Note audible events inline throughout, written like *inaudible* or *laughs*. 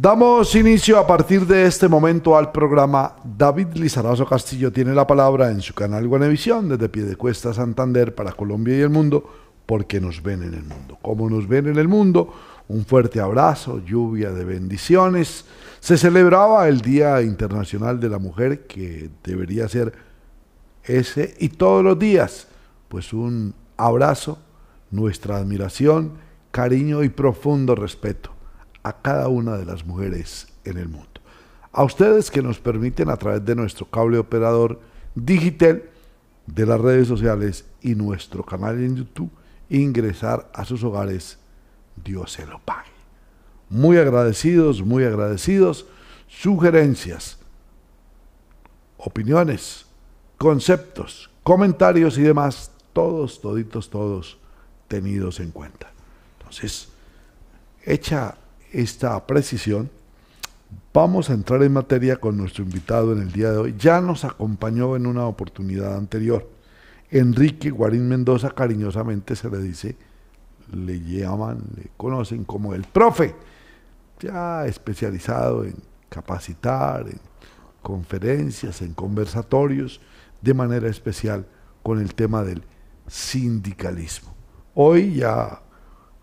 Damos inicio a partir de este momento al programa. David Lizarazo Castillo tiene la palabra en su canal Guanevisión desde cuesta Santander, para Colombia y el mundo, porque nos ven en el mundo. Como nos ven en el mundo, un fuerte abrazo, lluvia de bendiciones. Se celebraba el Día Internacional de la Mujer, que debería ser ese y todos los días. Pues un abrazo, nuestra admiración, cariño y profundo respeto a cada una de las mujeres en el mundo. A ustedes que nos permiten a través de nuestro cable operador digital, de las redes sociales y nuestro canal en YouTube, ingresar a sus hogares, Dios se lo pague. Muy agradecidos, muy agradecidos. Sugerencias, opiniones, conceptos, comentarios y demás, todos, toditos, todos tenidos en cuenta. Entonces, echa esta precisión, vamos a entrar en materia con nuestro invitado en el día de hoy. Ya nos acompañó en una oportunidad anterior. Enrique Guarín Mendoza cariñosamente se le dice, le llaman, le conocen como el profe, ya especializado en capacitar, en conferencias, en conversatorios, de manera especial con el tema del sindicalismo. Hoy ya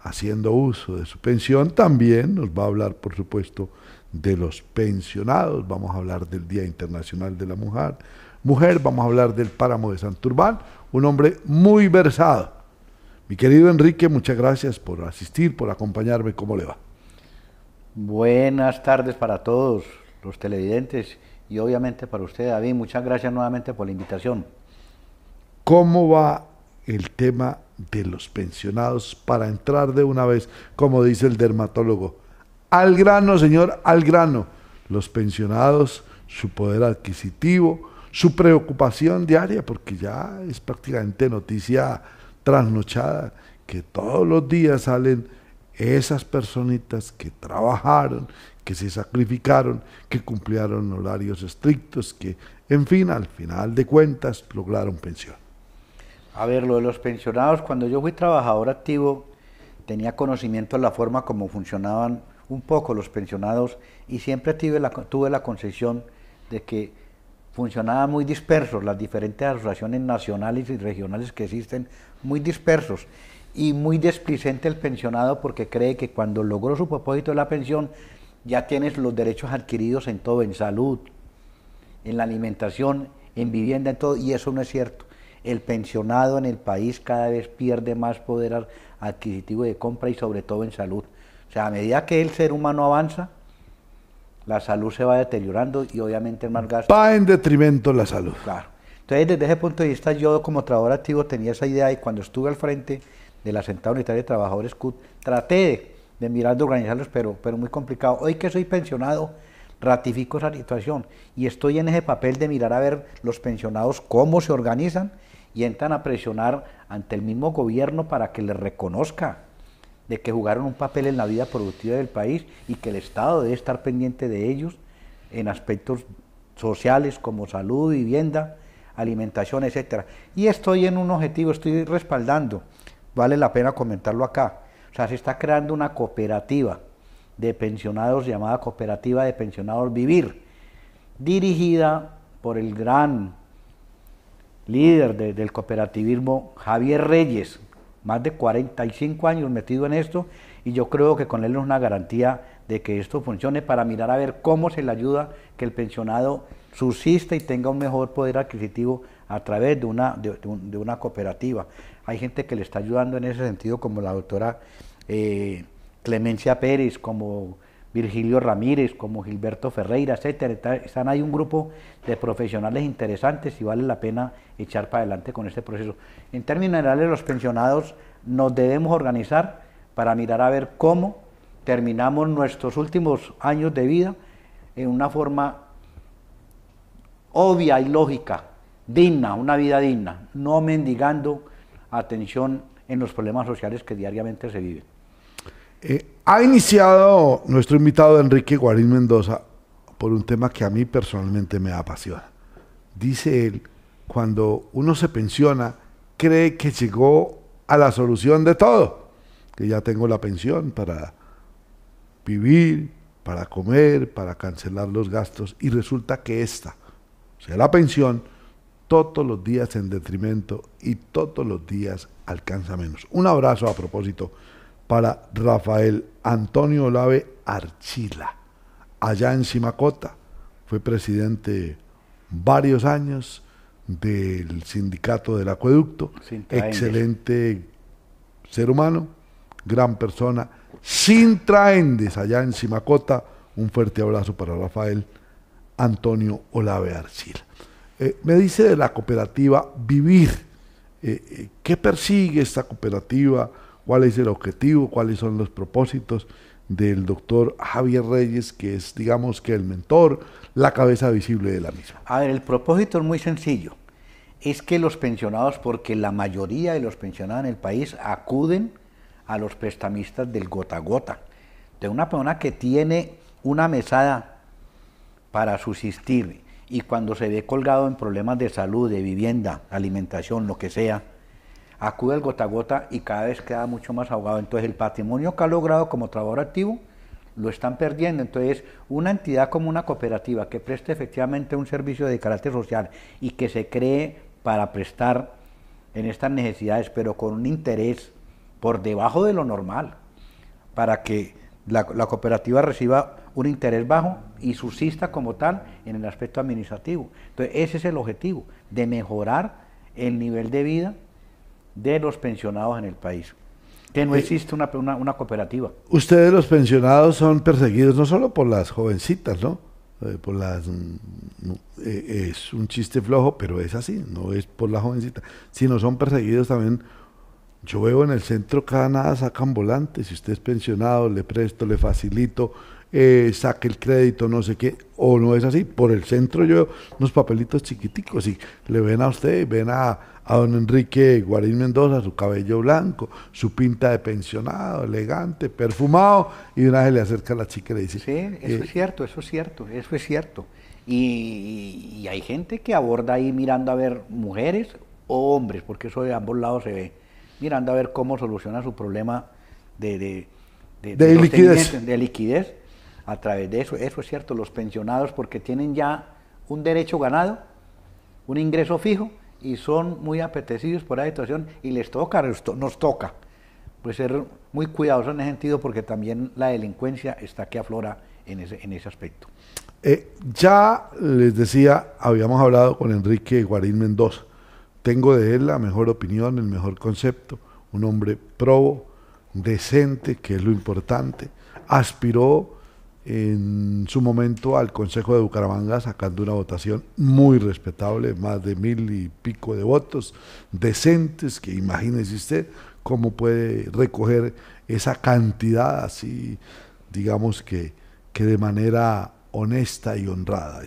haciendo uso de su pensión, también nos va a hablar, por supuesto, de los pensionados, vamos a hablar del Día Internacional de la Mujer, mujer vamos a hablar del páramo de Santurbán, un hombre muy versado. Mi querido Enrique, muchas gracias por asistir, por acompañarme, ¿cómo le va? Buenas tardes para todos los televidentes y obviamente para usted, David, muchas gracias nuevamente por la invitación. ¿Cómo va el tema de los pensionados para entrar de una vez, como dice el dermatólogo. Al grano, señor, al grano. Los pensionados, su poder adquisitivo, su preocupación diaria, porque ya es prácticamente noticia trasnochada, que todos los días salen esas personitas que trabajaron, que se sacrificaron, que cumplieron horarios estrictos, que, en fin, al final de cuentas lograron pensión. A ver, lo de los pensionados, cuando yo fui trabajador activo, tenía conocimiento de la forma como funcionaban un poco los pensionados y siempre tuve la, concepción de que funcionaban muy dispersos las diferentes asociaciones nacionales y regionales que existen, muy dispersos y muy desplicente el pensionado porque cree que cuando logró su propósito de la pensión ya tienes los derechos adquiridos en todo, en salud, en la alimentación, en vivienda, en todo, y eso no es cierto el pensionado en el país cada vez pierde más poder adquisitivo de compra y sobre todo en salud. O sea, a medida que el ser humano avanza, la salud se va deteriorando y obviamente más gasto. Va en detrimento la salud. Claro. Entonces, desde ese punto de vista, yo como trabajador activo tenía esa idea y cuando estuve al frente de la Central Unitaria de Trabajadores CUT, traté de, mirar de organizarlos, pero, pero muy complicado. Hoy que soy pensionado, ratifico esa situación y estoy en ese papel de mirar a ver los pensionados cómo se organizan y entran a presionar ante el mismo gobierno para que le reconozca de que jugaron un papel en la vida productiva del país y que el Estado debe estar pendiente de ellos en aspectos sociales como salud, vivienda, alimentación, etcétera. Y estoy en un objetivo, estoy respaldando, vale la pena comentarlo acá. O sea, se está creando una cooperativa de pensionados llamada Cooperativa de Pensionados Vivir, dirigida por el gran líder del cooperativismo, Javier Reyes, más de 45 años metido en esto y yo creo que con él es una garantía de que esto funcione para mirar a ver cómo se le ayuda que el pensionado subsista y tenga un mejor poder adquisitivo a través de una, de, una cooperativa. Hay gente que le está ayudando en ese sentido, como la doctora eh, Clemencia Pérez, como Virgilio Ramírez, como Gilberto Ferreira, etcétera. Están ahí un grupo de profesionales interesantes y vale la pena echar para adelante con este proceso. En términos generales, los pensionados nos debemos organizar para mirar a ver cómo terminamos nuestros últimos años de vida en una forma obvia y lógica, digna, una vida digna, no mendigando atención en los problemas sociales que diariamente se viven. Eh, ha iniciado nuestro invitado Enrique Guarín Mendoza por un tema que a mí personalmente me apasiona. Dice él, cuando uno se pensiona, cree que llegó a la solución de todo, que ya tengo la pensión para vivir, para comer, para cancelar los gastos, y resulta que esta, o sea, la pensión, todos los días en detrimento y todos los días alcanza menos. Un abrazo a propósito para Rafael Antonio Olave Archila, allá en Simacota. Fue presidente varios años del sindicato del acueducto, excelente ser humano, gran persona, sin traendes allá en Simacota. Un fuerte abrazo para Rafael Antonio Olave Archila. Eh, me dice de la cooperativa Vivir. Eh, eh, ¿Qué persigue esta cooperativa? cuál es el objetivo, cuáles son los propósitos del doctor Javier Reyes, que es, digamos, que el mentor, la cabeza visible de la misma. A ver, el propósito es muy sencillo. Es que los pensionados, porque la mayoría de los pensionados en el país acuden a los prestamistas del gota a gota. De una persona que tiene una mesada para subsistir y cuando se ve colgado en problemas de salud, de vivienda, alimentación, lo que sea, acude el gota a gota y cada vez queda mucho más ahogado. Entonces el patrimonio que ha logrado como trabajador activo lo están perdiendo. Entonces una entidad como una cooperativa que preste efectivamente un servicio de carácter social y que se cree para prestar en estas necesidades, pero con un interés por debajo de lo normal, para que la, la, cooperativa reciba un interés bajo y subsista como tal en el aspecto administrativo. Entonces, ese es el objetivo, de mejorar el nivel de vida de los pensionados en el país que no eh, existe una, cooperativa. Ustedes los pensionados son perseguidos no solo por las jovencitas, ¿no? Eh, por las mm, eh, es un chiste flojo, pero es así, no es por las jovencitas, sino son perseguidos también. Yo veo en el centro cada nada sacan volantes, si usted es pensionado, le presto, le facilito, eh, saque el crédito, no sé qué, o no es así. Por el centro yo unos papelitos chiquiticos y le ven a usted, ven a, don Enrique Guarín Mendoza, su cabello blanco, su pinta de pensionado, elegante, perfumado, y una vez le acerca a la chica y le dice... Sí, eso eh, es cierto, eso es cierto, eso es cierto. Y, hay gente que aborda ahí mirando a ver mujeres o hombres, porque eso de ambos lados se ve, mirando a ver cómo soluciona su problema de, de liquidez. de liquidez a través de eso. Eso es cierto, los pensionados porque tienen ya un derecho ganado, un ingreso fijo y son muy apetecidos por la situación y les toca, nos toca pues ser muy cuidadosos en ese sentido porque también la delincuencia está que aflora en ese, en ese aspecto. Eh, ya les decía, habíamos hablado con Enrique Guarín Mendoza. Tengo de él la mejor opinión, el mejor concepto. Un hombre probo, decente, que es lo importante. Aspiró en su momento al Consejo de Bucaramanga sacando una votación muy respetable, más de mil y pico de votos decentes, que imagínese usted cómo puede recoger esa cantidad así, digamos que, que de manera honesta y honrada.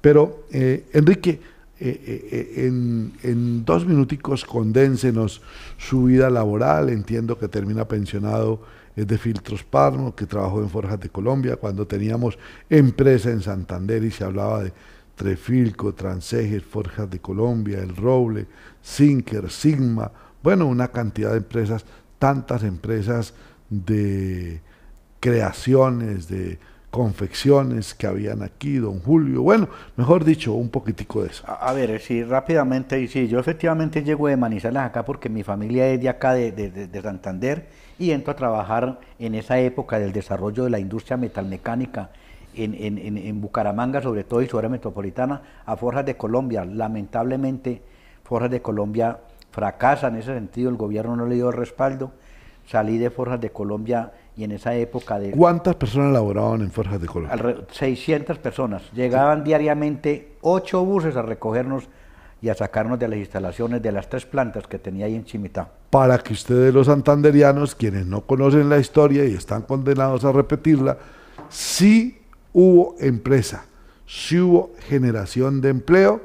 Pero, eh, Enrique, eh, eh, en, en, dos minuticos condénsenos su vida laboral, entiendo que termina pensionado es de Filtros Parmo, que trabajó en Forjas de Colombia, cuando teníamos empresa en Santander y se hablaba de Trefilco, Transeger, Forjas de Colombia, El Roble, Sinker, Sigma, bueno, una cantidad de empresas, tantas empresas de creaciones, de confecciones que habían aquí, don Julio, bueno, mejor dicho, un poquitico de eso. A, ver, sí, rápidamente, y sí, yo efectivamente llego de Manizales acá porque mi familia es de acá, de, de, de, Santander, y entro a trabajar en esa época del desarrollo de la industria metalmecánica en, en, Bucaramanga, sobre todo, y su área metropolitana, a Forjas de Colombia. Lamentablemente, Forjas de Colombia fracasa en ese sentido, el gobierno no le dio respaldo, salí de Forjas de Colombia y en esa época de... ¿Cuántas personas laboraban en Forjas de Colombia? 600 personas. Llegaban diariamente ocho buses a recogernos y a sacarnos de las instalaciones de las tres plantas que tenía ahí en Chimitá. Para que ustedes los santanderianos, quienes no conocen la historia y están condenados a repetirla, sí hubo empresa, sí hubo generación de empleo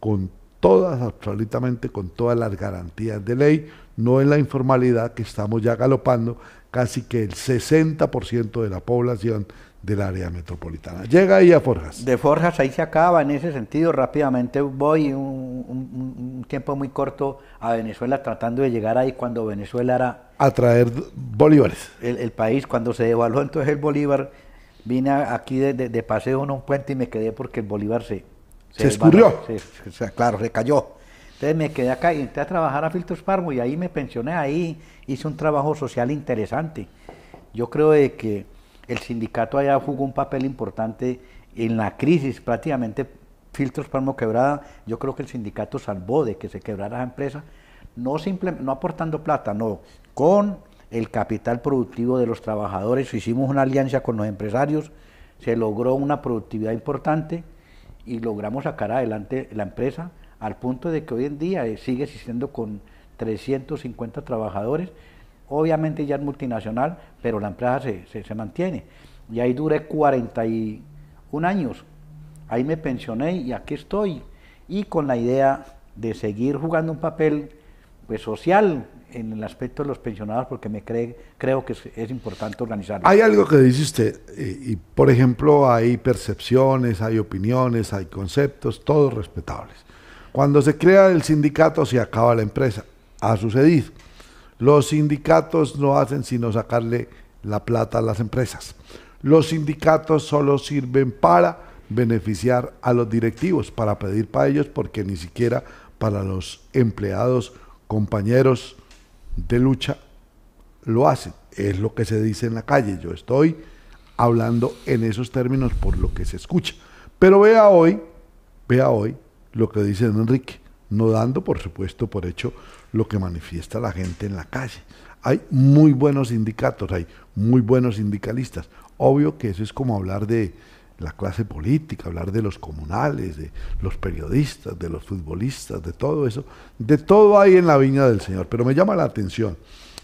con todas, absolutamente con todas las garantías de ley, no en la informalidad que estamos ya galopando casi que el 60% de la población del área metropolitana. Llega ahí a Forjas. De Forjas ahí se acaba en ese sentido. Rápidamente voy un, tiempo muy corto a Venezuela tratando de llegar ahí cuando Venezuela era... A traer bolívares. El, país, cuando se devaluó entonces el bolívar, vine aquí de, paseo en un puente y me quedé porque el bolívar se... Se, escurrió. claro, se cayó. Entonces me quedé acá y entré a trabajar a Filtros Parmo y ahí me pensioné, ahí hice un trabajo social interesante. Yo creo de que el sindicato allá jugó un papel importante en la crisis prácticamente Filtros Parmo quebrada, yo creo que el sindicato salvó de que se quebrara la empresa, no, no aportando plata, no, con el capital productivo de los trabajadores, hicimos una alianza con los empresarios, se logró una productividad importante y logramos sacar adelante la empresa al punto de que hoy en día eh, sigue existiendo con 350 trabajadores, obviamente ya es multinacional, pero la empresa se, se, mantiene. Y ahí duré 41 años, ahí me pensioné y aquí estoy, y con la idea de seguir jugando un papel pues, social, en el aspecto de los pensionados porque me cree, creo que es, importante organizar. Hay algo que dice usted, eh, y, por ejemplo hay percepciones, hay opiniones, hay conceptos, todos respetables. Cuando se crea el sindicato se acaba la empresa. Ha sucedido. Los sindicatos no hacen sino sacarle la plata a las empresas. Los sindicatos solo sirven para beneficiar a los directivos, para pedir para ellos, porque ni siquiera para los empleados, compañeros de lucha, lo hacen. Es lo que se dice en la calle. Yo estoy hablando en esos términos por lo que se escucha. Pero vea hoy, vea hoy lo que dice Enrique, no dando, por supuesto, por hecho lo que manifiesta la gente en la calle. Hay muy buenos sindicatos, hay muy buenos sindicalistas. Obvio que eso es como hablar de la clase política, hablar de los comunales, de los periodistas, de los futbolistas, de todo eso. De todo hay en la viña del Señor. Pero me llama la atención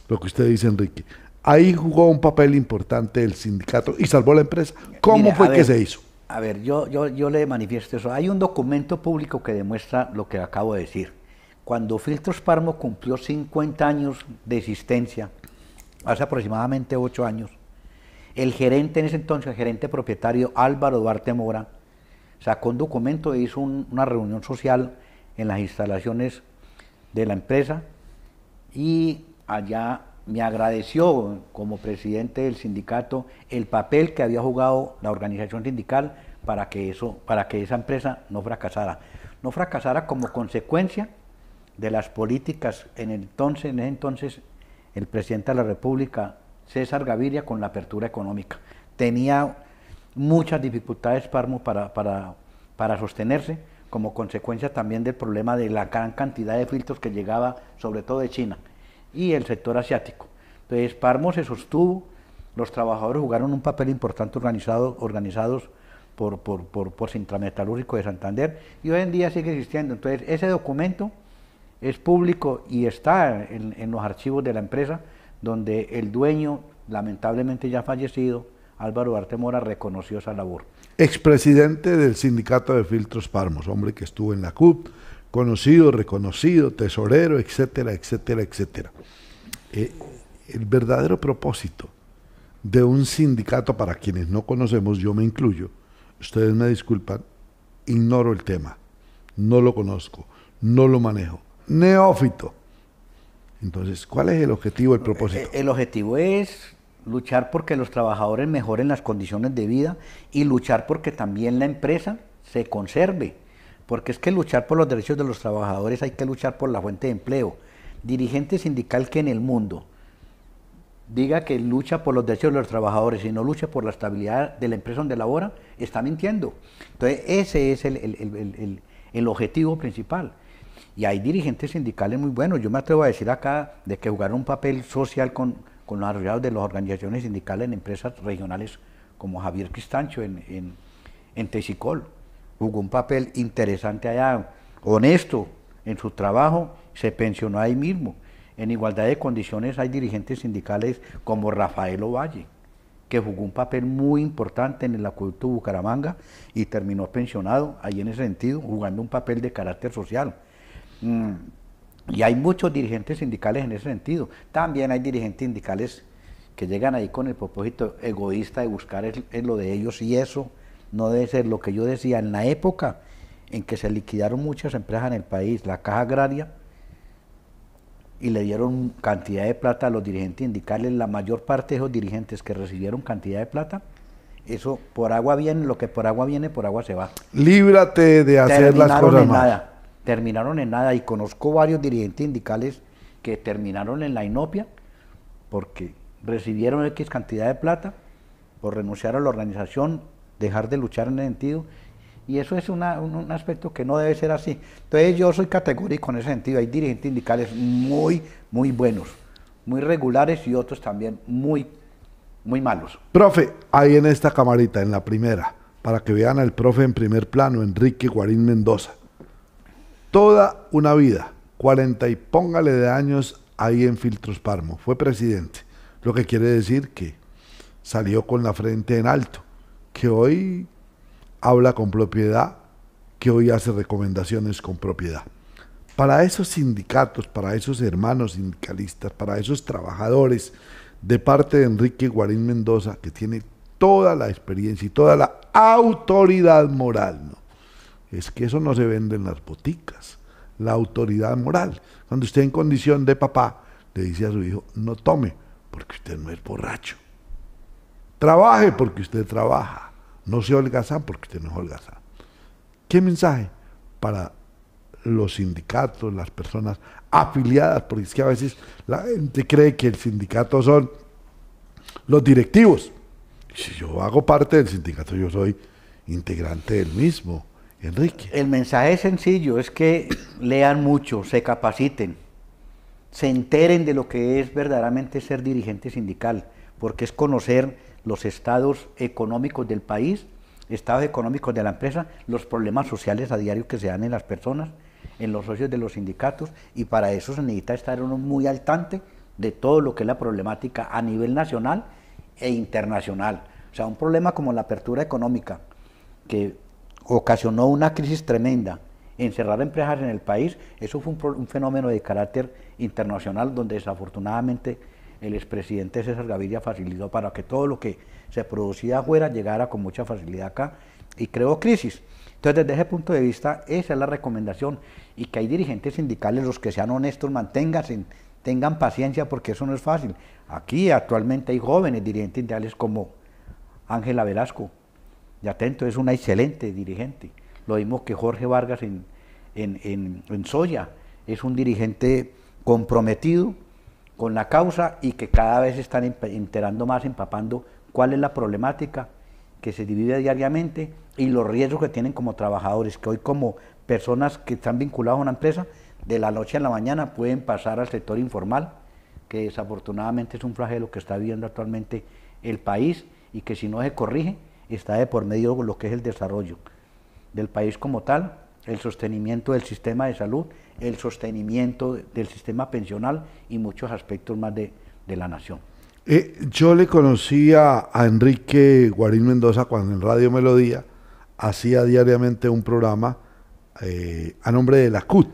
lo que usted dice, Enrique. Ahí jugó un papel importante el sindicato y salvó la empresa. ¿Cómo fue que se hizo? A ver, yo, yo, le manifiesto eso. Hay un documento público que demuestra lo que acabo de decir. Cuando Filtros Parmo cumplió 50 años de existencia, hace aproximadamente 8 años, el gerente en ese entonces, el gerente propietario Álvaro Duarte Mora, sacó un documento e hizo una reunión social en las instalaciones de la empresa y allá me agradeció como presidente del sindicato el papel que había jugado la organización sindical para que, eso, para que esa empresa no fracasara. No fracasara como consecuencia de las políticas en entonces, ese entonces el presidente de la República, César Gaviria, con la apertura económica. Tenía muchas dificultades para, para sostenerse, como consecuencia también del problema de la gran cantidad de filtros que llegaba, sobre todo de China y el sector asiático. Entonces, Parmo se sostuvo, los trabajadores jugaron un papel importante organizado, organizados por, por, por, por Sintrametalúrgico de Santander y hoy en día sigue existiendo. Entonces, ese documento es público y está en, en los archivos de la empresa, donde el dueño, lamentablemente ya fallecido, Álvaro Duarte Mora reconoció esa labor. Expresidente del Sindicato de Filtros Parmos, hombre que estuvo en la CUP, conocido, reconocido, tesorero, etcétera, etcétera, etcétera. Eh, el verdadero propósito de un sindicato, para quienes no conocemos, yo me incluyo, ustedes me disculpan, ignoro el tema, no lo conozco, no lo manejo, neófito. Entonces, ¿cuál es el objetivo, el propósito? Eh, el, objetivo es luchar porque los trabajadores mejoren las condiciones de vida y luchar porque también la empresa se conserve porque es que luchar por los derechos de los trabajadores hay que luchar por la fuente de empleo. Dirigente sindical que en el mundo diga que lucha por los derechos de los trabajadores y no lucha por la estabilidad de la empresa donde labora, está mintiendo. Entonces, ese es el, objetivo principal. Y hay dirigentes sindicales muy buenos. Yo me atrevo a decir acá de que jugaron un papel social con, con los arrollados de las organizaciones sindicales en empresas regionales como Javier Cristancho en, en, en Texicol jugó un papel interesante allá, honesto en su trabajo, se pensionó ahí mismo. En igualdad de condiciones hay dirigentes sindicales como Rafael Ovalle, que jugó un papel muy importante en el de Bucaramanga y terminó pensionado ahí en ese sentido, jugando un papel de carácter social. Mm, y hay muchos dirigentes sindicales en ese sentido. También hay dirigentes sindicales que llegan ahí con el propósito egoísta de buscar en lo de ellos y eso no debe ser lo que yo decía en la época en que se liquidaron muchas empresas en el país, la caja agraria, y le dieron cantidad de plata a los dirigentes sindicales, la mayor parte de esos dirigentes que recibieron cantidad de plata, eso por agua viene, lo que por agua viene, por agua se va. Líbrate de hacer las cosas en Nada, terminaron en nada, y conozco varios dirigentes sindicales que terminaron en la inopia porque recibieron X cantidad de plata por renunciar a la organización dejar de luchar en ese sentido. Y eso es un, un, aspecto que no debe ser así. Entonces yo soy categórico en ese sentido. Hay dirigentes sindicales muy, muy buenos, muy regulares y otros también muy, muy malos. Profe, ahí en esta camarita, en la primera, para que vean al profe en primer plano, Enrique Guarín Mendoza. Toda una vida, 40 y póngale de años ahí en Filtros Parmo. Fue presidente, lo que quiere decir que salió con la frente en alto que hoy habla con propiedad, que hoy hace recomendaciones con propiedad. Para esos sindicatos, para esos hermanos sindicalistas, para esos trabajadores, de parte de Enrique Guarín Mendoza, que tiene toda la experiencia y toda la autoridad moral, ¿no? Es que eso no se vende en las boticas, la autoridad moral. Cuando usted en condición de papá le dice a su hijo, no tome, porque usted no es borracho. Trabaje porque usted trabaja no se holgazan porque usted no es holgazán. ¿Qué mensaje para los sindicatos, las personas afiliadas? Porque es que a veces la gente cree que el sindicato son los directivos. Si yo hago parte del sindicato, yo soy integrante del mismo. Enrique. El mensaje es sencillo, es que lean mucho, se capaciten, se enteren de lo que es verdaderamente ser dirigente sindical, porque es conocer los estados económicos del país, estados económicos de la empresa, los problemas sociales a diario que se dan en las personas, en los socios de los sindicatos, y para eso se necesita estar uno muy altante de todo lo que es la problemática a nivel nacional e internacional. O sea, un problema como la apertura económica, que ocasionó una crisis tremenda, encerrar empresas en el país, eso fue un fenómeno de carácter internacional donde desafortunadamente el expresidente César Gaviria facilitó para que todo lo que se producía afuera llegara con mucha facilidad acá y creó crisis. Entonces, desde ese punto de vista, esa es la recomendación y que hay dirigentes sindicales, los que sean honestos, manténganse, tengan paciencia porque eso no es fácil. Aquí actualmente hay jóvenes dirigentes sindicales como Ángela Velasco, y Atento, es una excelente dirigente. Lo vimos que Jorge Vargas en, en, en, en Soya es un dirigente comprometido, con la causa y que cada vez están enterando más, empapando cuál es la problemática que se divide diariamente y los riesgos que tienen como trabajadores, que hoy como personas que están vinculadas a una empresa, de la noche a la mañana pueden pasar al sector informal, que desafortunadamente es un flagelo que está viviendo actualmente el país y que si no se corrige, está de por medio lo que es el desarrollo del país como tal el sostenimiento del sistema de salud, el sostenimiento del sistema pensional y muchos aspectos más de, la nación. Eh, yo le conocía a Enrique Guarín Mendoza cuando en Radio Melodía hacía diariamente un programa eh, a nombre de la CUT.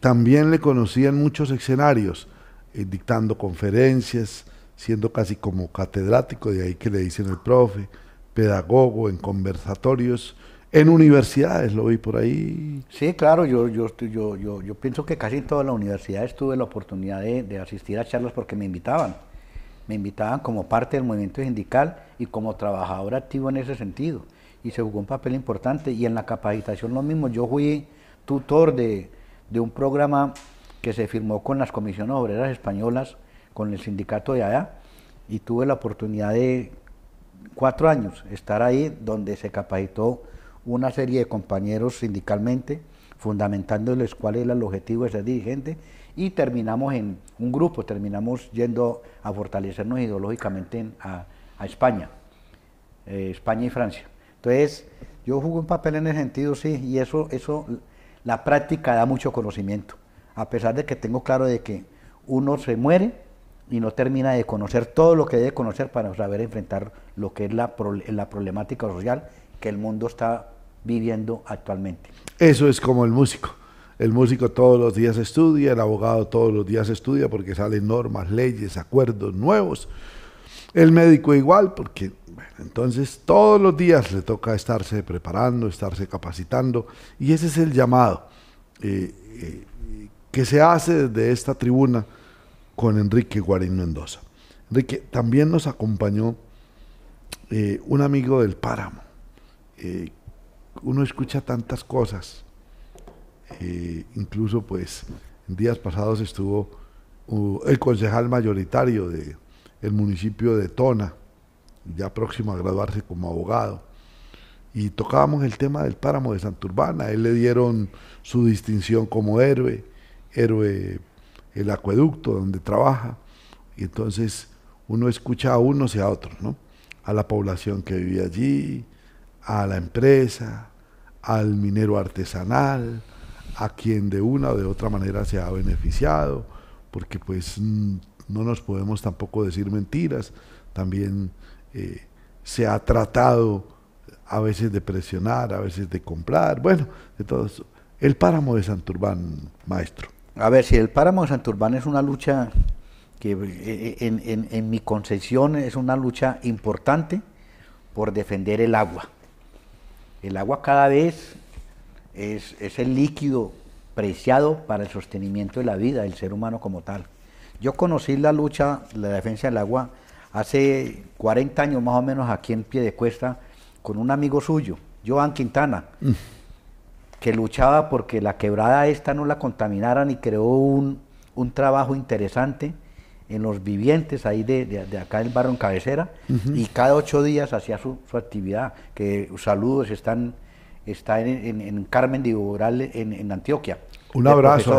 También le conocía en muchos escenarios, eh, dictando conferencias, siendo casi como catedrático, de ahí que le dicen el profe, pedagogo en conversatorios en universidades lo vi por ahí. Sí, claro, yo, yo, yo, yo, yo pienso que casi en todas las universidades tuve la oportunidad de, asistir a charlas porque me invitaban. Me invitaban como parte del movimiento sindical y como trabajador activo en ese sentido. Y se jugó un papel importante. Y en la capacitación lo mismo. Yo fui tutor de, de un programa que se firmó con las comisiones obreras españolas, con el sindicato de allá, y tuve la oportunidad de cuatro años estar ahí donde se capacitó una serie de compañeros sindicalmente, fundamentándoles cuál era el objetivo de ser dirigente, y terminamos en un grupo, terminamos yendo a fortalecernos ideológicamente a, España, eh, España y Francia. Entonces, yo jugo un papel en ese sentido, sí, y eso, eso, la práctica da mucho conocimiento, a pesar de que tengo claro de que uno se muere y no termina de conocer todo lo que debe conocer para saber enfrentar lo que es la, la problemática social que el mundo está viviendo actualmente. Eso es como el músico. El músico todos los días estudia, el abogado todos los días estudia porque salen normas, leyes, acuerdos nuevos. El médico igual, porque bueno, entonces todos los días le toca estarse preparando, estarse capacitando, y ese es el llamado eh, eh, que se hace desde esta tribuna con Enrique Guarín Mendoza. Enrique, también nos acompañó eh, un amigo del Páramo, uno escucha tantas cosas. Eh, incluso pues en días pasados estuvo uh, el concejal mayoritario del el municipio de Tona, ya próximo a graduarse como abogado. Y tocábamos el tema del páramo de Santurbana. A él le dieron su distinción como héroe, héroe el acueducto donde trabaja. Y entonces uno escucha a unos y a otros, ¿no? A la población que vivía allí, a la empresa, al minero artesanal, a quien de una o de otra manera se ha beneficiado, porque pues no nos podemos tampoco decir mentiras, también eh, se ha tratado a veces de presionar, a veces de comprar, bueno, de todo eso. El páramo de Santurbán, maestro. A ver, si el páramo de Santurbán es una lucha que eh, eh, en mi concepción es una lucha importante por defender el agua el agua cada vez es, el líquido preciado para el sostenimiento de la vida del ser humano como tal. Yo conocí la lucha, la defensa del agua, hace 40 años más o menos aquí en cuesta con un amigo suyo, Joan Quintana, mm. que luchaba porque la quebrada esta no la contaminaran y creó un trabajo interesante en los vivientes ahí de, de, acá del barrio en cabecera y cada ocho días hacía su, actividad, que saludos están está en, Carmen de Iboral en, en, Antioquia. Un abrazo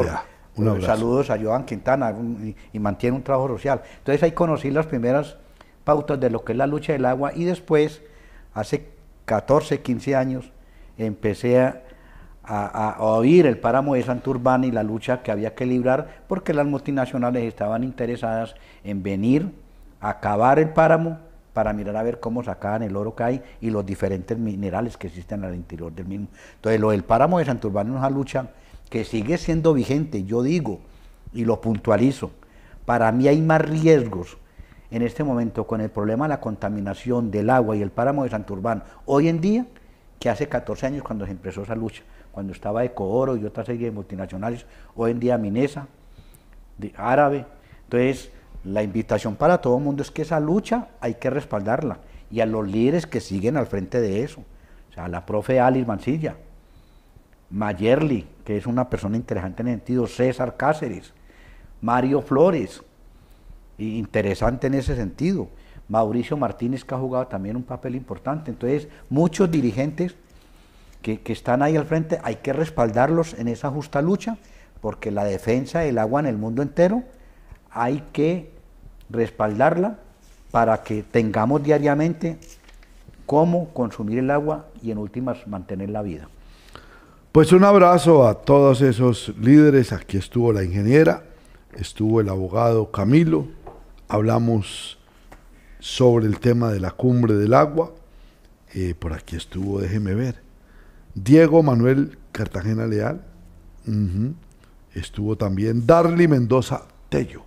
Un eh, abrazo. Saludos a Joan Quintana y, y, mantiene un trabajo social. Entonces ahí conocí las primeras pautas de lo que es la lucha del agua y después, hace 14, 15 años, empecé a, a, oír el páramo de Santurbán y la lucha que había que librar, porque las multinacionales estaban interesadas en venir a acabar el páramo para mirar a ver cómo sacaban el oro que hay y los diferentes minerales que existen al interior del mismo. Entonces, lo del páramo de Santurbán es una lucha que sigue siendo vigente, yo digo, y lo puntualizo. Para mí hay más riesgos en este momento con el problema de la contaminación del agua y el páramo de Santurbán hoy en día que hace 14 años cuando se empezó esa lucha cuando estaba Ecooro y otra serie de multinacionales, hoy en día Minesa, árabe. Entonces, la invitación para todo el mundo es que esa lucha hay que respaldarla y a los líderes que siguen al frente de eso. O sea, la profe Alice Mancilla, Mayerli, que es una persona interesante en el sentido, César Cáceres, Mario Flores, interesante en ese sentido, Mauricio Martínez que ha jugado también un papel importante. Entonces, muchos dirigentes que, están ahí al frente, hay que respaldarlos en esa justa lucha, porque la defensa del agua en el mundo entero hay que respaldarla para que tengamos diariamente cómo consumir el agua y en últimas mantener la vida. Pues un abrazo a todos esos líderes. Aquí estuvo la ingeniera, estuvo el abogado Camilo. Hablamos sobre el tema de la cumbre del agua. Eh, por aquí estuvo, déjeme ver, Diego Manuel Cartagena Leal, estuvo también Darly Mendoza Tello,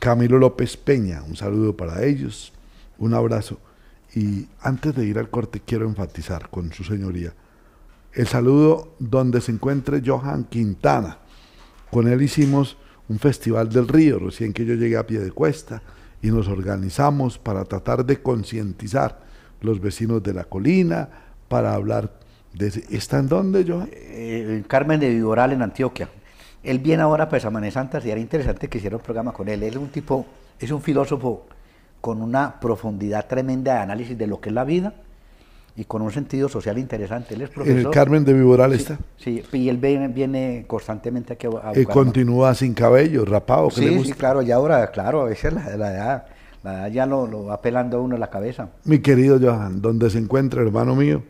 Camilo López Peña, un saludo para ellos, un abrazo. Y antes de ir al corte quiero enfatizar con su señoría el saludo donde se encuentre Johan Quintana. Con él hicimos un festival del río, recién que yo llegué a pie de cuesta, y nos organizamos para tratar de concientizar los vecinos de la colina, para hablar ¿Está en dónde, Johan? el eh, Carmen de Viboral, en Antioquia. Él viene ahora para pues, Samané Santa y era interesante que hiciera un programa con él. Él es un tipo, es un filósofo con una profundidad tremenda de análisis de lo que es la vida y con un sentido social interesante. Él ¿El Carmen de Viboral está? Sí, y él viene, constantemente aquí a, Y eh, continúa sin cabello, rapado. sí, claro, ya ahora, claro, a veces la, edad, ya lo, lo va pelando uno en la cabeza. Mi querido Johan, ¿dónde se encuentra, hermano mío,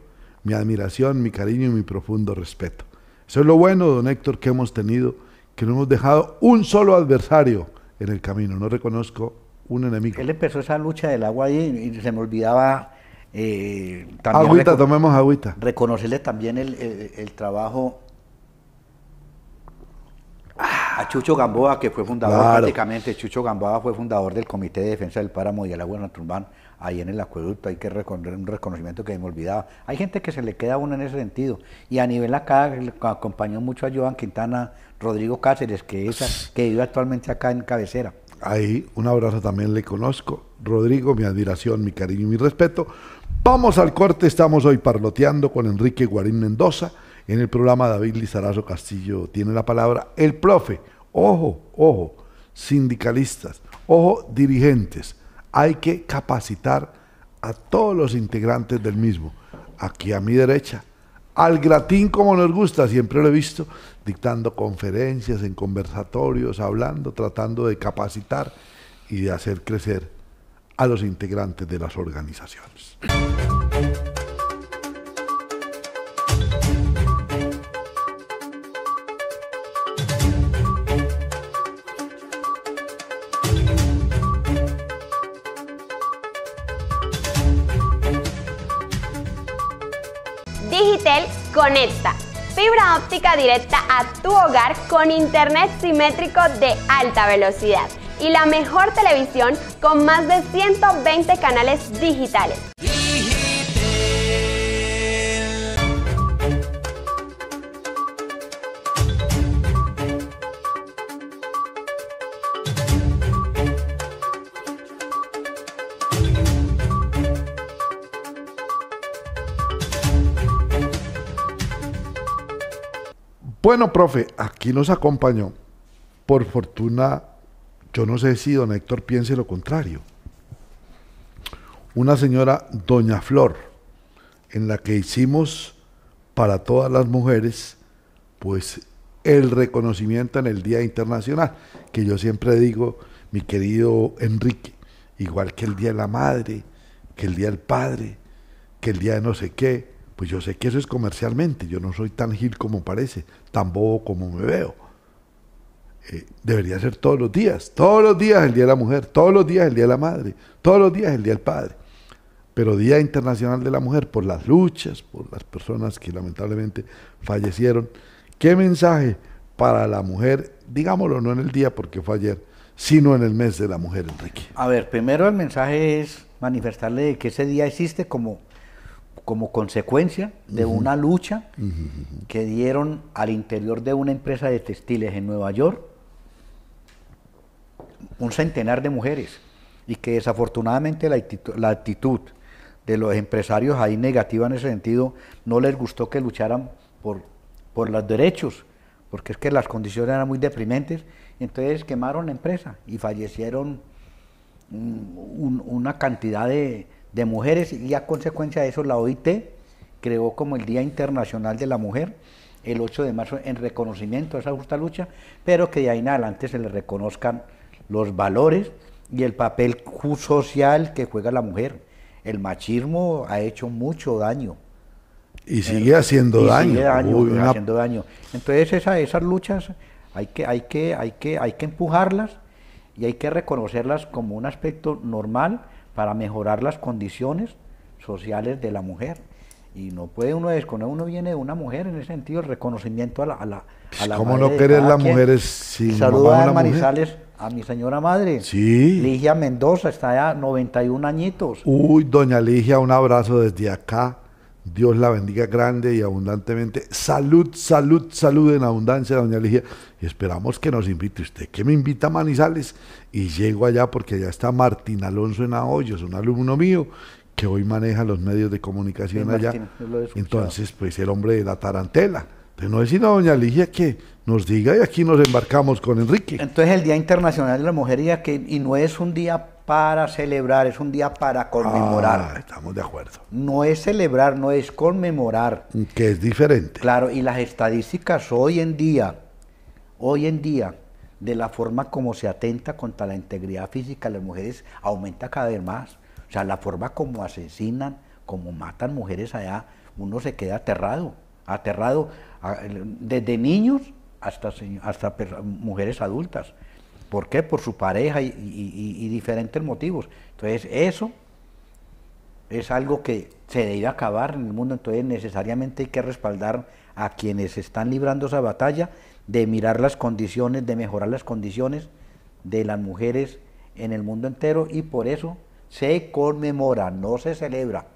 mi admiración, mi cariño y mi profundo respeto. Eso es lo bueno, don Héctor, que hemos tenido, que no hemos dejado un solo adversario en el camino. No reconozco un enemigo. Él empezó esa lucha del agua ahí y se me olvidaba... Eh, también agüita, tomemos agüita. Reconocerle también el, trabajo a Chucho Gamboa, que fue fundador prácticamente, Chucho Gamboa fue fundador del Comité de Defensa del Páramo y el Agua Naturbán, ahí en el acueducto, hay que reconocer un reconocimiento que me olvidaba. Hay gente que se le queda uno en ese sentido. Y a nivel acá acompañó mucho a Joan Quintana, Rodrigo Cáceres, que, es, que vive actualmente acá en Cabecera. Ahí un abrazo también le conozco. Rodrigo, mi admiración, mi cariño y mi respeto. Vamos al corte, estamos hoy parloteando con Enrique Guarín Mendoza. En el programa David Lizarazo Castillo tiene la palabra el profe. Ojo, ojo, sindicalistas, ojo, dirigentes hay que capacitar a todos los integrantes del mismo. Aquí a mi derecha, al gratín como nos gusta, siempre lo he visto, dictando conferencias, en conversatorios, hablando, tratando de capacitar y de hacer crecer a los integrantes de las organizaciones. Conecta. Fibra óptica directa a tu hogar con internet simétrico de alta velocidad y la mejor televisión con más de 120 canales digitales bueno, profe, aquí nos acompañó. Por fortuna, yo no sé si don Héctor piense lo contrario. Una señora, doña Flor, en la que hicimos para todas las mujeres, pues el reconocimiento en el Día Internacional, que yo siempre digo, mi querido Enrique, igual que el Día de la Madre, que el Día del Padre, que el Día de no sé qué, pues yo sé que eso es comercialmente, yo no soy tan gil como parece, tan bobo como me veo. Eh, debería ser todos los días, todos los días el Día de la Mujer, todos los días el Día de la Madre, todos los días el Día del Padre. Pero Día Internacional de la Mujer, por las luchas, por las personas que lamentablemente fallecieron, ¿qué mensaje para la mujer, digámoslo, no en el día porque fue ayer, sino en el mes de la mujer, Enrique? A ver, primero el mensaje es manifestarle que ese día existe como como consecuencia de una lucha que dieron al interior de una empresa de textiles en Nueva York un centenar de mujeres y que desafortunadamente la actitud, de los empresarios ahí negativa en ese sentido no les gustó que lucharan por, por los derechos porque es que las condiciones eran muy deprimentes y entonces quemaron la empresa y fallecieron una cantidad de, de mujeres y a consecuencia de eso la OIT creó como el Día Internacional de la Mujer el 8 de marzo en reconocimiento a esa justa lucha, pero que de ahí en adelante se le reconozcan los valores y el papel social que juega la mujer. El machismo ha hecho mucho daño. Y sigue haciendo daño. haciendo daño. Entonces esas luchas hay que, hay, que, hay, que, hay que empujarlas y hay que reconocerlas como un aspecto normal para mejorar las condiciones sociales de la mujer. Y no puede uno desconocer, uno viene de una mujer en ese sentido, el reconocimiento a la, a la, pues, a ¿Cómo no querer las mujeres sin a, a mi señora madre. Sí. Ligia Mendoza, está ya 91 añitos. Uy, doña Ligia, un abrazo desde acá. Dios la bendiga grande y abundantemente. Salud, salud, salud en abundancia, doña Ligia y esperamos que nos invite usted. que me invita a Manizales? Y llego allá porque allá está Martín Alonso en Ahoyos, un alumno mío que hoy maneja los medios de comunicación allá. Entonces, pues el hombre de la tarantela. Entonces no es sino doña Ligia que nos diga y aquí nos embarcamos con Enrique. Entonces el Día Internacional de la Mujer y, que, y no es un día para celebrar, es un día para conmemorar. Ah, estamos de acuerdo. No es celebrar, no es conmemorar. Que es diferente. Claro, y las estadísticas hoy en día Hoy en día, de la forma como se atenta contra la integridad física de las mujeres, aumenta cada vez más. O sea, la forma como asesinan, como matan mujeres allá, uno se queda aterrado, aterrado desde niños hasta, hasta mujeres adultas. ¿Por qué? Por su pareja y, y, diferentes motivos. Entonces, eso es algo que se debe acabar en el mundo, entonces necesariamente hay que respaldar a quienes están librando esa batalla de mirar las condiciones, de mejorar las condiciones de las mujeres en el mundo entero y por eso se conmemora, no se celebra,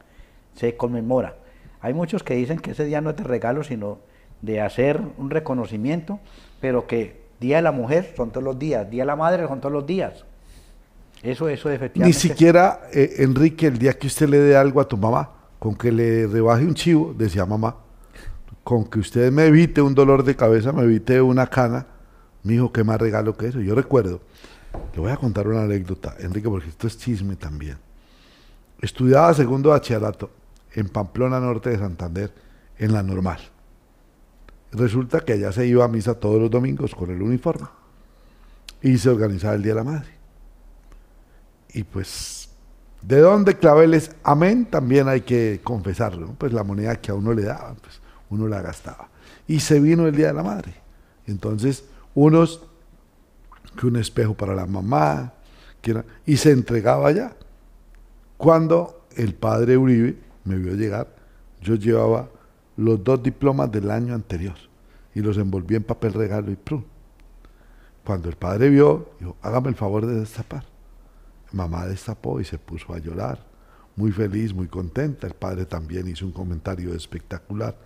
se conmemora. Hay muchos que dicen que ese día no es de regalo, sino de hacer un reconocimiento, pero que Día de la Mujer son todos los días, Día de la Madre son todos los días. Eso, eso efectivamente. Ni siquiera, eh, Enrique, el día que usted le dé algo a tu mamá, con que le rebaje un chivo, decía mamá con que usted me evite un dolor de cabeza, me evite una cana, mi hijo, qué más regalo que eso. Yo recuerdo, le voy a contar una anécdota, Enrique, porque esto es chisme también. Estudiaba segundo bachillerato en Pamplona Norte de Santander, en la normal. Resulta que allá se iba a misa todos los domingos con el uniforme y se organizaba el Día de la Madre. Y pues, ¿de dónde claveles? Amén, también hay que confesarlo, pues la moneda que a uno le daban. Pues uno la gastaba. Y se vino el Día de la Madre. Entonces, unos que un espejo para la mamá, y se entregaba ya. Cuando el padre Uribe me vio llegar, yo llevaba los dos diplomas del año anterior y los envolví en papel regalo y pru Cuando el padre vio, dijo, hágame el favor de destapar. Mamá destapó y se puso a llorar, muy feliz, muy contenta. El padre también hizo un comentario espectacular.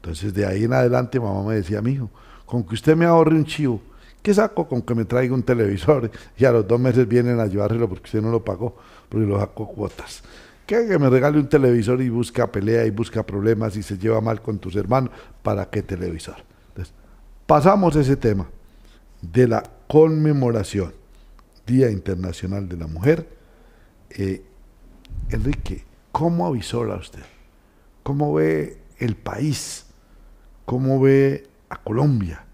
Entonces de ahí en adelante mamá me decía, mi hijo, con que usted me ahorre un chivo, ¿qué saco con que me traiga un televisor? Y a los dos meses vienen a llevárselo porque usted no lo pagó, porque lo sacó cuotas. ¿Qué? Que me regale un televisor y busca pelea y busca problemas y se lleva mal con tus hermanos, ¿para qué televisor? Entonces, pasamos ese tema de la conmemoración, Día Internacional de la Mujer. Eh, Enrique, ¿cómo avisora usted? ¿Cómo ve el país? cómo ve a Colombia,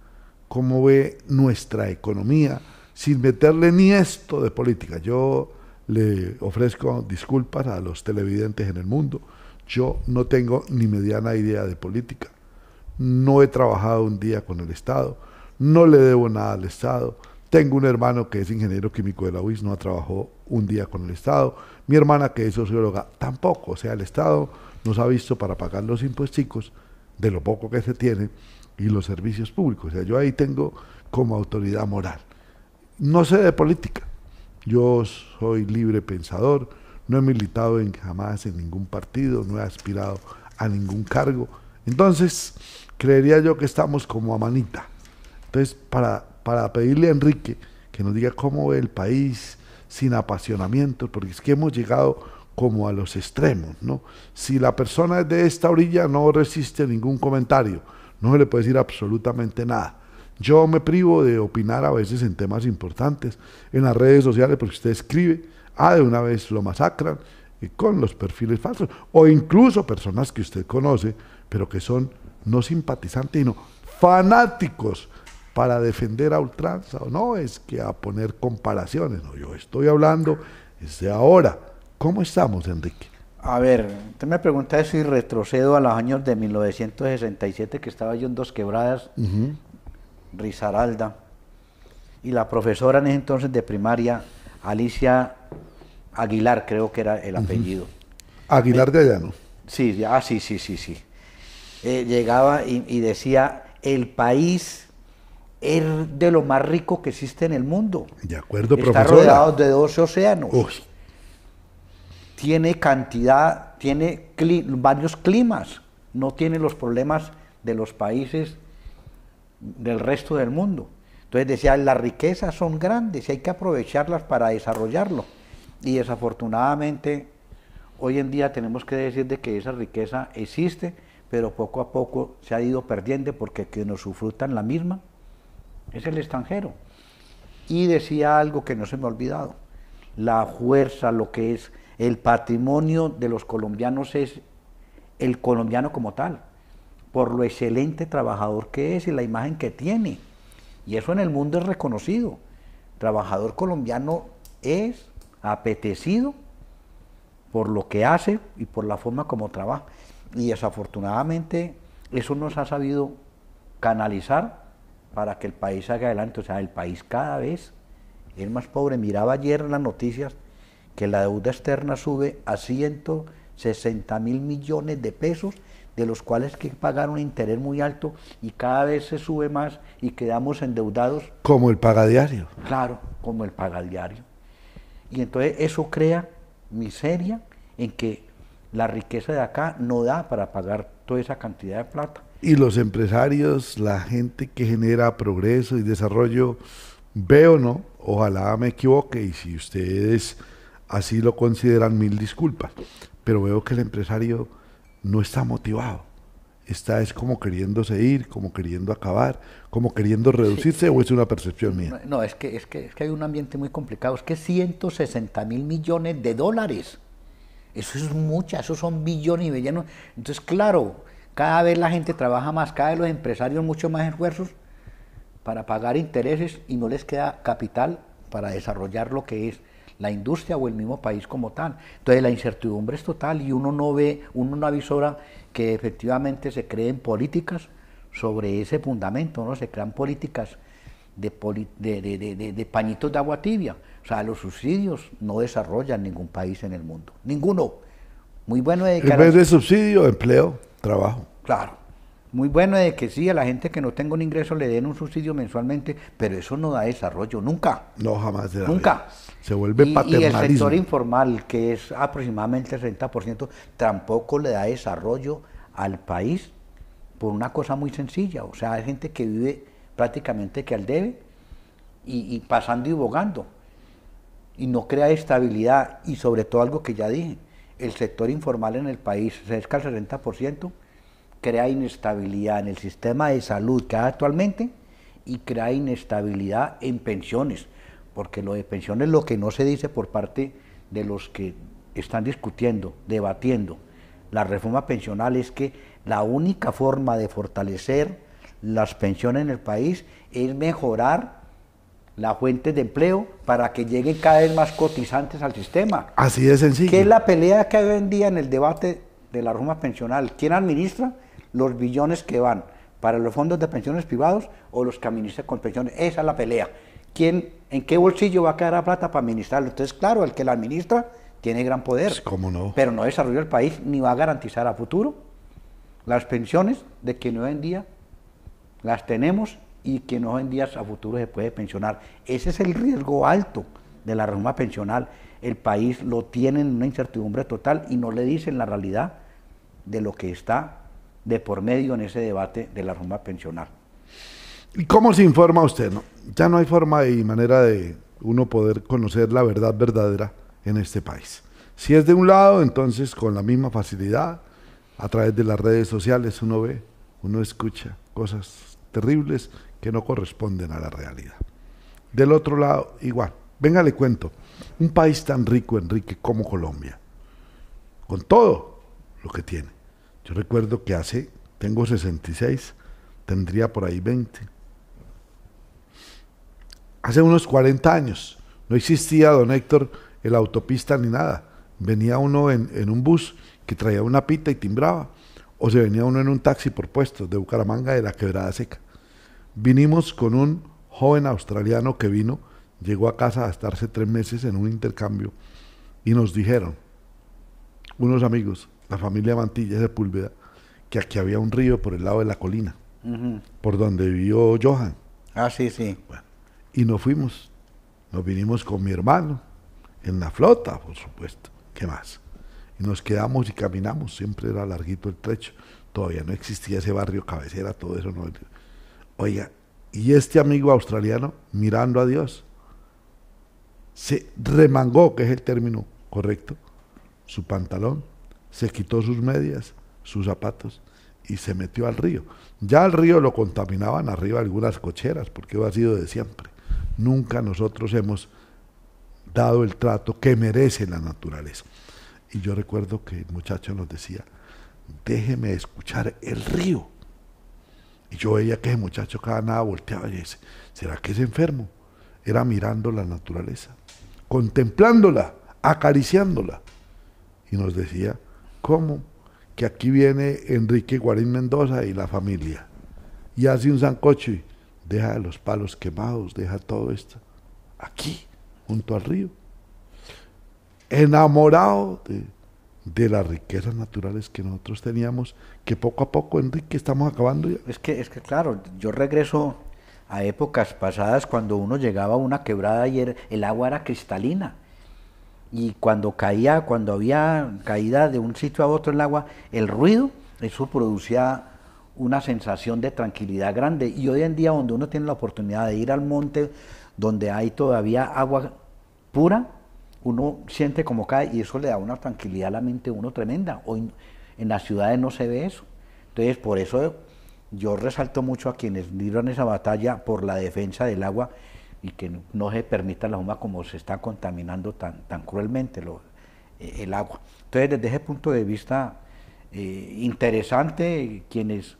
cómo ve nuestra economía, sin meterle ni esto de política. Yo le ofrezco disculpas a los televidentes en el mundo. Yo no tengo ni mediana idea de política. No he trabajado un día con el Estado. No le debo nada al Estado. Tengo un hermano que es ingeniero químico de la UIS, no ha trabajado un día con el Estado. Mi hermana que es socióloga, tampoco. O sea, el Estado nos ha visto para pagar los impuestos de lo poco que se tiene y los servicios públicos. O sea, yo ahí tengo como autoridad moral. No sé de política. Yo soy libre pensador, no he militado en, jamás en ningún partido, no he aspirado a ningún cargo. Entonces, creería yo que estamos como a manita. Entonces, para, para pedirle a Enrique que nos diga cómo ve el país sin apasionamiento, porque es que hemos llegado como a los extremos, ¿no? Si la persona es de esta orilla no resiste ningún comentario, no se le puede decir absolutamente nada. Yo me privo de opinar a veces en temas importantes en las redes sociales porque usted escribe, ah, de una vez lo masacran y con los perfiles falsos o incluso personas que usted conoce, pero que son no simpatizantes, sino fanáticos para defender a ultranza, o no es que a poner comparaciones, no, yo estoy hablando desde ahora ¿Cómo estamos, Enrique? A ver, usted me pregunta si retrocedo a los años de 1967, que estaba yo en Dos Quebradas, Rizaralda, y la profesora en ese entonces de primaria, Alicia Aguilar, creo que era el apellido. Aguilar eh, de Sí, ah, sí, sí, sí, sí. Eh, llegaba y, decía, el país es de lo más rico que existe en el mundo. De acuerdo, profesor. Está rodeado de 12 océanos. Uy, tiene cantidad, tiene varios climas, no tiene los problemas de los países del resto del mundo. Entonces decía, las riquezas son grandes y hay que aprovecharlas para desarrollarlo. Y desafortunadamente, hoy en día tenemos que decir de que esa riqueza existe, pero poco a poco se ha ido perdiendo porque nos sufrutan la misma es el extranjero. Y decía algo que no se me ha olvidado, la fuerza, lo que es el patrimonio de los colombianos es el colombiano como tal, por lo excelente trabajador que es y la imagen que tiene. Y eso en el mundo es reconocido. Trabajador colombiano es apetecido por lo que hace y por la forma como trabaja. Y desafortunadamente eso nos ha sabido canalizar para que el país haga adelante. O sea, el país cada vez es más pobre. Miraba ayer las noticias que la deuda externa sube a 160 mil millones de pesos, de los cuales que pagar un interés muy alto y cada vez se sube más y quedamos endeudados. Como el paga diario. Claro, como el paga diario. Y entonces eso crea miseria en que la riqueza de acá no da para pagar toda esa cantidad de plata. Y los empresarios, la gente que genera progreso y desarrollo, veo no, ojalá me equivoque y si ustedes así lo consideran mil disculpas. Pero veo que el empresario no está motivado. Está es como queriéndose ir, como queriendo acabar, como queriendo reducirse o es una percepción mía. No, es que, es, que, es que hay un ambiente muy complicado. Es que 160 mil millones de dólares. Eso es mucha, eso son billones y billones. Entonces, claro, cada vez la gente trabaja más, cada vez los empresarios mucho más esfuerzos para pagar intereses y no les queda capital para desarrollar lo que es la industria o el mismo país como tal. Entonces la incertidumbre es total y uno no ve, uno no avisora que efectivamente se creen políticas sobre ese fundamento, ¿no? Se crean políticas de, de, pañitos de agua tibia. O sea, los subsidios no desarrollan ningún país en el mundo, ninguno. Muy bueno de... que... En vez de subsidio, empleo, trabajo. Claro muy bueno de que sí, a la gente que no tenga un ingreso le den un subsidio mensualmente, pero eso no da desarrollo nunca. No, jamás. De nunca se vuelve y, Y el sector informal, que es aproximadamente el 60%, tampoco le da desarrollo al país por una cosa muy sencilla. O sea, hay gente que vive prácticamente que al debe y, y pasando y bogando. Y no crea estabilidad y sobre todo algo que ya dije, el sector informal en el país cerca el 60% crea inestabilidad en el sistema de salud que hay actualmente y crea inestabilidad en pensiones porque lo de pensiones lo que no se dice por parte de los que están discutiendo, debatiendo la reforma pensional es que la única forma de fortalecer las pensiones en el país es mejorar las fuentes de empleo para que lleguen cada vez más cotizantes al sistema. Así de sencillo. ¿Qué es la pelea que hay hoy en día en el debate de la reforma pensional? ¿Quién administra los billones que van para los fondos de pensiones privados o los que administran con pensiones? Esa es la pelea. ¿Quién ¿En qué bolsillo va a quedar la plata para administrarlo? Entonces, claro, el que la administra tiene gran poder. Pues, no? Pero no desarrolla el país ni va a garantizar a futuro las pensiones de quien hoy en día las tenemos y que hoy en día a futuro se puede pensionar. Ese es el riesgo alto de la reforma pensional. El país lo tiene en una incertidumbre total y no le dicen la realidad de lo que está de por medio en ese debate de la reforma pensional. ¿Y cómo se informa usted? Ya no hay forma y manera de uno poder conocer la verdad verdadera en este país. Si es de un lado, entonces con la misma facilidad, a través de las redes sociales uno ve, uno escucha cosas terribles que no corresponden a la realidad. Del otro lado, igual. Venga, le cuento. Un país tan rico, Enrique, como Colombia, con todo lo que tiene. Yo recuerdo que hace, tengo 66, tendría por ahí 20 hace unos 40 años. No existía, don Héctor, el autopista ni nada. Venía uno en, un bus que traía una pita y timbraba, o se venía uno en un taxi por puestos de Bucaramanga de la Quebrada Seca. Vinimos con un joven australiano que vino, llegó a casa a estarse tres meses en un intercambio y nos dijeron, unos amigos, la familia Mantilla de Sepúlveda, que aquí había un río por el lado de la colina, por donde vivió Johan. Ah, sí, sí. Bueno, y nos fuimos. Nos vinimos con mi hermano, en la flota, por supuesto. ¿Qué más? Y nos quedamos y caminamos, siempre era larguito el trecho. Todavía no existía ese barrio cabecera, todo eso no. Oiga, y este amigo australiano, mirando a Dios, se remangó, que es el término correcto, su pantalón, se quitó sus medias, sus zapatos y se metió al río. Ya el río lo contaminaban arriba algunas cocheras, porque ha sido de siempre nunca nosotros hemos dado el trato que merece la naturaleza. Y yo recuerdo que el muchacho nos decía, déjeme escuchar el río. Y yo veía que ese muchacho cada nada volteaba y dice, ¿será que es enfermo? Era mirando la naturaleza, contemplándola, acariciándola. Y nos decía, ¿cómo? Que aquí viene Enrique Guarín Mendoza y la familia. Y hace un sancocho y deja los palos quemados, deja todo esto, aquí, junto al río, enamorado de, las riquezas naturales que nosotros teníamos, que poco a poco, Enrique, estamos acabando ya. Es que, es que claro, yo regreso a épocas pasadas cuando uno llegaba a una quebrada y el, el agua era cristalina. Y cuando caía, cuando había caída de un sitio a otro el agua, el ruido, eso producía una sensación de tranquilidad grande. Y hoy en día donde uno tiene la oportunidad de ir al monte, donde hay todavía agua pura, uno siente como cae y eso le da una tranquilidad a la mente uno tremenda. Hoy en las ciudades no se ve eso. Entonces, por eso yo resalto mucho a quienes dieron esa batalla por la defensa del agua y que no se permita la huma como se está contaminando tan, tan cruelmente eh, el agua. Entonces, desde ese punto de vista eh, interesante, quienes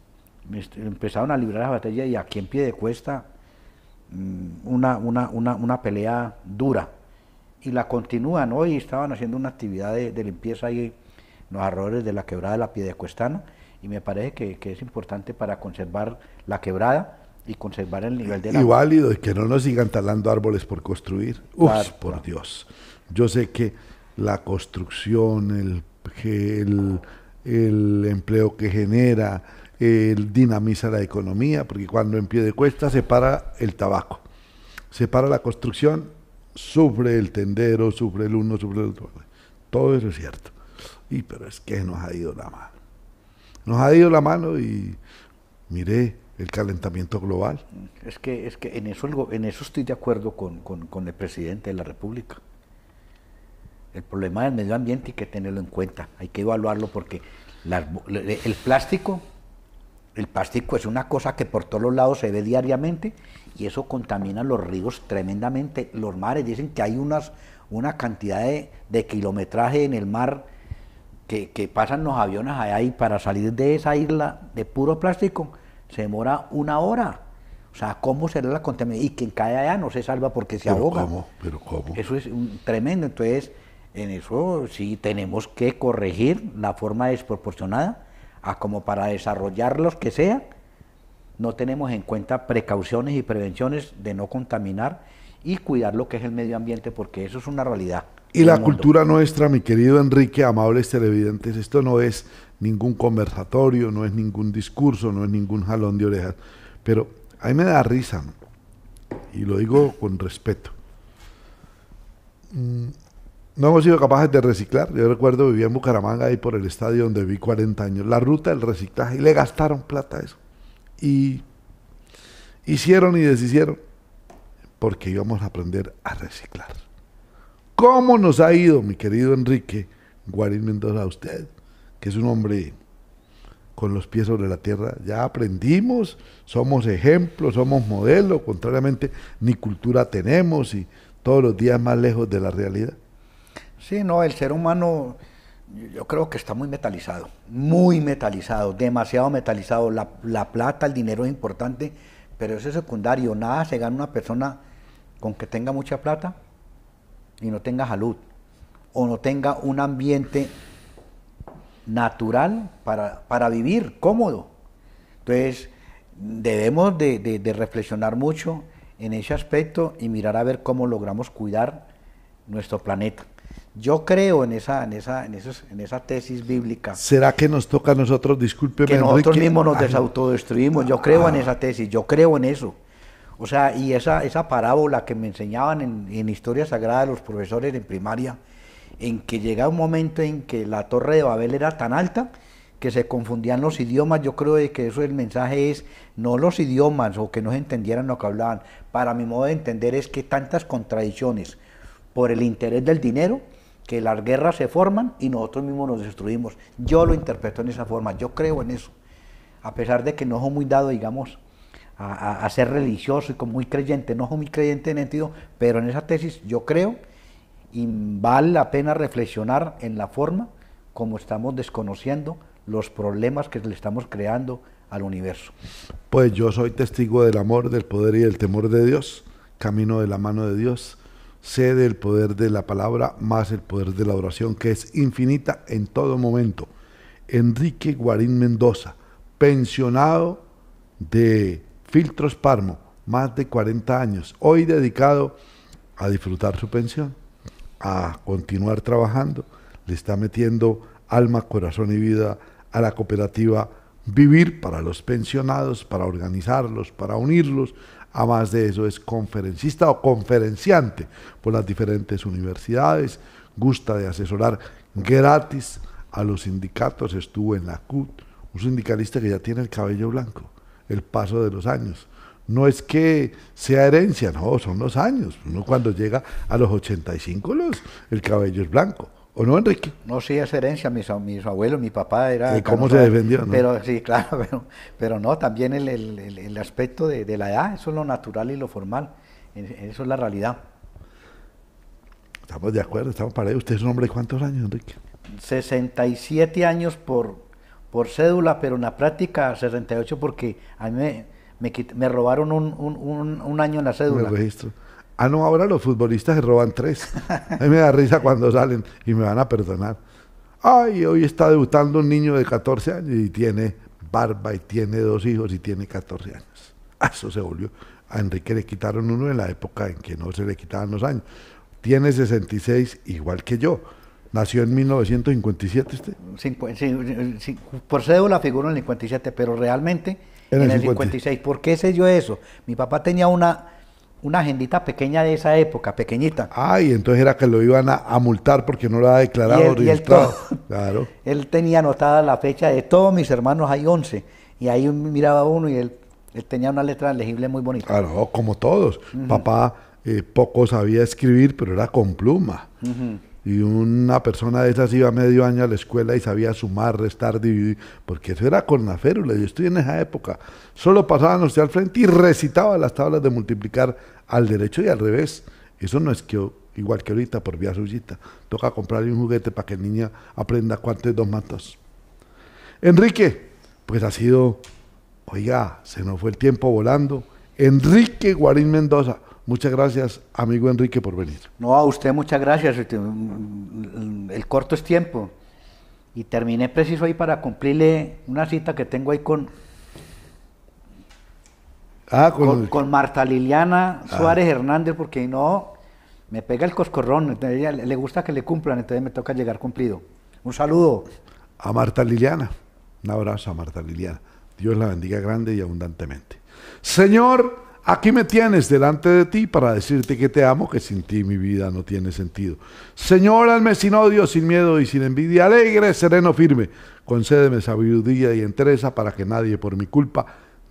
empezaron a librar la batalla y aquí en pie de cuesta mm, una, pelea dura. Y la continúan. Hoy estaban haciendo una actividad de, limpieza y los arroyos de la quebrada de la Piedecuestana y me parece que, es importante para conservar la quebrada y conservar el nivel de la... Y válido, que no nos sigan talando árboles por construir. por Dios. Yo sé que la construcción, el, el, el empleo que genera, él dinamiza la economía, porque cuando en pie de cuesta se para el tabaco, se para la construcción, sufre el tendero, sufre el uno, sufre el otro. Todo eso es cierto. Y pero es que nos ha ido la mano. Nos ha ido la mano y miré el calentamiento global. Es que, es que en, eso, en eso estoy de acuerdo con, el presidente de la República. El problema del medio ambiente hay que tenerlo en cuenta, hay que evaluarlo porque el plástico el plástico es una cosa que por todos los lados se ve diariamente y eso contamina los ríos tremendamente, los mares. Dicen que hay unas, una cantidad de, de kilometraje en el mar que, pasan los aviones allá y para salir de esa isla de puro plástico se demora una hora. O sea, ¿cómo será la contaminación? Y quien cae allá no se salva porque se ahoga. ¿Pero Eso es un, tremendo. Entonces, en eso sí tenemos que corregir la forma desproporcionada como para desarrollar los que sean, no tenemos en cuenta precauciones y prevenciones de no contaminar y cuidar lo que es el medio ambiente, porque eso es una realidad. Y la cultura nuestra, mi querido Enrique, amables televidentes, esto no es ningún conversatorio, no es ningún discurso, no es ningún jalón de orejas, pero a mí me da risa, y lo digo con respeto. Mm, no hemos sido capaces de reciclar. Yo recuerdo vivía en Bucaramanga, ahí por el estadio donde vi 40 años. La ruta del reciclaje, y le gastaron plata a eso. Y hicieron y deshicieron, porque íbamos a aprender a reciclar. ¿Cómo nos ha ido, mi querido Enrique Guarín Mendoza, a usted, que es un hombre con los pies sobre la tierra? Ya aprendimos, somos ejemplos, somos modelos, contrariamente, ni cultura tenemos y todos los días más lejos de la realidad. Sí, no, el ser humano yo creo que está muy metalizado, muy metalizado, demasiado metalizado. La, plata, el dinero es importante, pero eso es secundario. Nada se gana una persona con que tenga mucha plata y no tenga salud o no tenga un ambiente natural para, vivir cómodo. Entonces, debemos de reflexionar mucho en ese aspecto y mirar a ver cómo logramos cuidar nuestro planeta. Yo creo en esa, en esa, en esos, en esa tesis bíblica. ¿Será que nos toca a nosotros, Disculpe Que nosotros mismos nos desautodestruimos. Yo creo en ah. esa tesis, yo creo en eso. O sea, y esa, esa parábola que me enseñaban en, historia sagrada los profesores en primaria, en que llega un momento en que la torre de Babel era tan alta que se confundían los idiomas. Yo creo que eso el mensaje es no los idiomas o que no se entendieran lo que hablaban. Para mi modo de entender es que tantas contradicciones por el interés del dinero que las guerras se forman y nosotros mismos nos destruimos. Yo lo interpreto en esa forma, yo creo en eso. A pesar de que no soy muy dado, digamos, a, ser religioso y como muy creyente, no soy muy creyente en el sentido, pero en esa tesis yo creo y vale la pena reflexionar en la forma como estamos desconociendo los problemas que le estamos creando al universo. Pues yo soy testigo del amor, del poder y del temor de Dios, camino de la mano de Dios cede el poder de la palabra más el poder de la oración, que es infinita en todo momento. Enrique Guarín Mendoza, pensionado de Filtros Parmo, más de 40 años, hoy dedicado a disfrutar su pensión, a continuar trabajando, le está metiendo alma, corazón y vida a la cooperativa Vivir para los pensionados, para organizarlos, para unirlos, Además de eso, es conferencista o conferenciante por las diferentes universidades. Gusta de asesorar gratis a los sindicatos. Estuvo en la CUT, un sindicalista que ya tiene el cabello blanco, el paso de los años. No es que sea herencia, no, son los años. Uno cuando llega a los 85, los, el cabello es blanco. ¿O no, Enrique? No, sí, es herencia. Mis, abuelos, mi papá era... ¿Y ¿Cómo se defendió? Pero sí, claro, *laughs* pero, no, también el, aspecto de, la edad, eso es lo natural y lo formal, eso es la realidad. Estamos de acuerdo, estamos para ¿Usted es un hombre cuántos años, Enrique? 67 años por, por cédula, pero en la práctica 68 porque a mí me, me, robaron un, año en la cédula. registro. Ah, no, ahora los futbolistas se roban tres. A mí me da risa cuando salen y me van a perdonar. Ay, hoy está debutando un niño de 14 años y tiene barba y tiene dos hijos y tiene 14 años. Ah, eso se volvió. A Enrique le quitaron uno en la época en que no se le quitaban los años. Tiene 66, igual que yo. Nació en 1957 usted. por cédula figura en el 57, pero realmente en el, 56. ¿Por qué sé yo eso? Mi papá tenía una una agendita pequeña de esa época, pequeñita. Ay, entonces era que lo iban a, multar porque no lo había declarado registrado. *laughs* claro. *laughs* él tenía anotada la fecha de todos mis hermanos, hay 11. Y ahí miraba uno y él, tenía una letra legible muy bonita. Claro, oh, como todos. Papá eh, poco sabía escribir, pero era con pluma. Y una persona de esas iba medio año a la escuela y sabía sumar, restar, dividir, porque eso era con la férula. Yo estoy en esa época. Solo pasaban los al frente y recitaba las tablas de multiplicar al derecho y al revés. Eso no es que igual que ahorita por vía suyita, Toca comprarle un juguete para que el niño aprenda cuánto es dos matos. Enrique, pues ha sido, oiga, se nos fue el tiempo volando. Enrique Guarín Mendoza, muchas gracias, amigo Enrique, por venir. No, a usted muchas gracias. Este, mm, mm, el corto es tiempo. Y terminé preciso ahí para cumplirle una cita que tengo ahí con, Ah, con... Marta Liliana ah. Suárez Hernández, porque no, me pega el coscorrón, le gusta que le cumplan, entonces me toca llegar cumplido. Un saludo. A Marta Liliana, un abrazo a Marta Liliana. Dios la bendiga grande y abundantemente. Señor, aquí me tienes delante de ti para decirte que te amo, que sin ti mi vida no tiene sentido. Señor, hazme sin odio, sin miedo y sin envidia, alegre, sereno, firme. Concédeme sabiduría y entereza para que nadie por mi culpa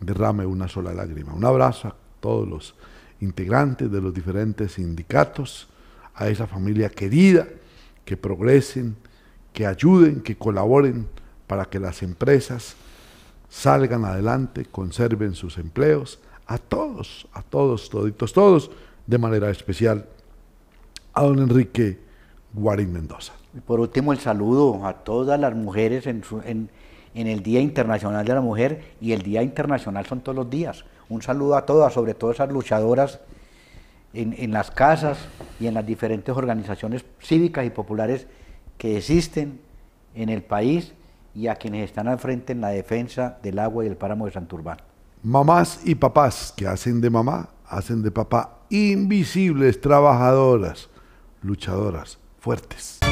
derrame una sola lágrima. Un abrazo a todos los integrantes de los diferentes sindicatos, a esa familia querida, que progresen, que ayuden, que colaboren para que las empresas salgan adelante, conserven sus empleos, a todos, a todos, toditos, todos, de manera especial a don Enrique Guarín Mendoza. Y por último, el saludo a todas las mujeres en, su, en el Día Internacional de la Mujer y el Día Internacional son todos los días. Un saludo a todas, sobre todo esas luchadoras en, las casas y en las diferentes organizaciones cívicas y populares que existen en el país y a quienes están al frente en la defensa del agua y el páramo de Santurbán. Mamás y papás que hacen de mamá, hacen de papá invisibles, trabajadoras, luchadoras, fuertes.